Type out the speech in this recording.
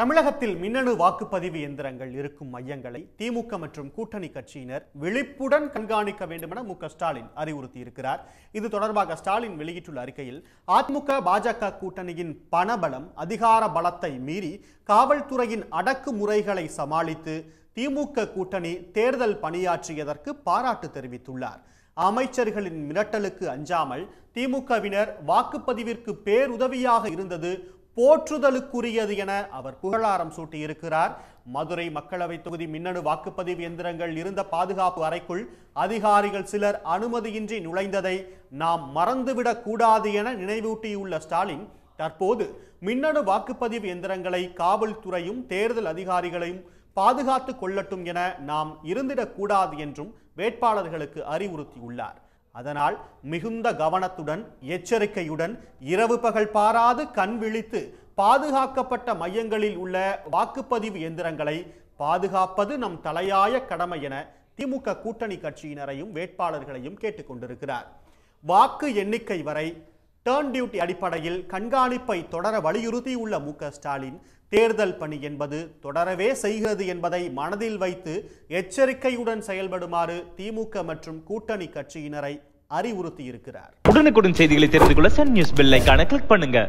தமிழகத்தில் மின்னணு வாக்குப்பதிவு எந்திரங்கள் இருக்கும் மையங்களை திமுக மற்றும் கூட்டணி கட்சியினர் விழிப்புடன் கண்காணிக்க வேண்டுமென மு ஸ்டாலின் அறிவுறுத்தியிருக்கிறார் இது தொடர்பாக ஸ்டாலின் வெளியிட்டுள்ள அறிக்கையில் அதிமுக பாஜக கூட்டணியின் பணபலம் அதிகார பலத்தை மீறி காவல்துறையின் அடக்குமுறைகளை சமாளித்து திமுக கூட்டணி தேர்தல் பணியாற்றியதற்கு பாராட்டு தெரிவித்துள்ளார் அமைச்சர்களின் மிரட்டலுக்கு அஞ்சாமல் திமுகவினர் வாக்குப்பதிவிற்கு பேருதவியாக இருந்தது போற்றுதலுக்குரியது என அவர் புகழாரம் சூட்டியிருக்கிறார் மதுரை மக்களவை தொகுதி மின்னணு வாக்குப்பதிவு எந்திரங்கள் இருந்த பாதுகாப்பு அறைக்குள் அதிகாரிகள் சிலர் அனுமதியின்றி நுழைந்ததை நாம் மறந்துவிடக் கூடாது என நினைவூட்டியுள்ள ஸ்டாலின் தற்போது மின்னணு வாக்குப்பதிவு எந்திரங்களை காவல்துறையும் தேர்தல் அதிகாரிகளையும் பாதுகாத்து கொள்ளட்டும் என நாம் இருந்திடக்கூடாது என்றும் வேட்பாளர்களுக்கு அறிவுறுத்தியுள்ளார் அதனால் மிகுந்த கவனத்துடன் எச்சரிக்கையுடன் இரவு பகல் பாராது கண் விழித்து பாதுகாக்கப்பட்ட மையங்களில் உள்ள வாக்குப்பதிவு எந்திரங்களை பாதுகாப்பது நம் தலையாய கடமை என திமுக கூட்டணி கட்சியினரையும் வேட்பாளர்களையும் கேட்டுக்கொண்டிருக்கிறார் வாக்கு எண்ணிக்கை வரை டேர்ன் டியூட்டி அடிப்படையில் கண்காணிப்பை தொடர வலியுறுத்தியுள்ள மு ஸ்டாலின் தேர்தல் பணி என்பது தொடரவே செய்கிறது என்பதை மனதில் வைத்து எச்சரிக்கையுடன் செயல்படுமாறு திமுக மற்றும் கூட்டணி கட்சியினரை அறிவுறுத்தியிருக்கிறார் உடனுக்குடன் செய்திகளை தெரிந்து கொள்ள சன் நியூஸ் பெல் கிளிக் பண்ணுங்க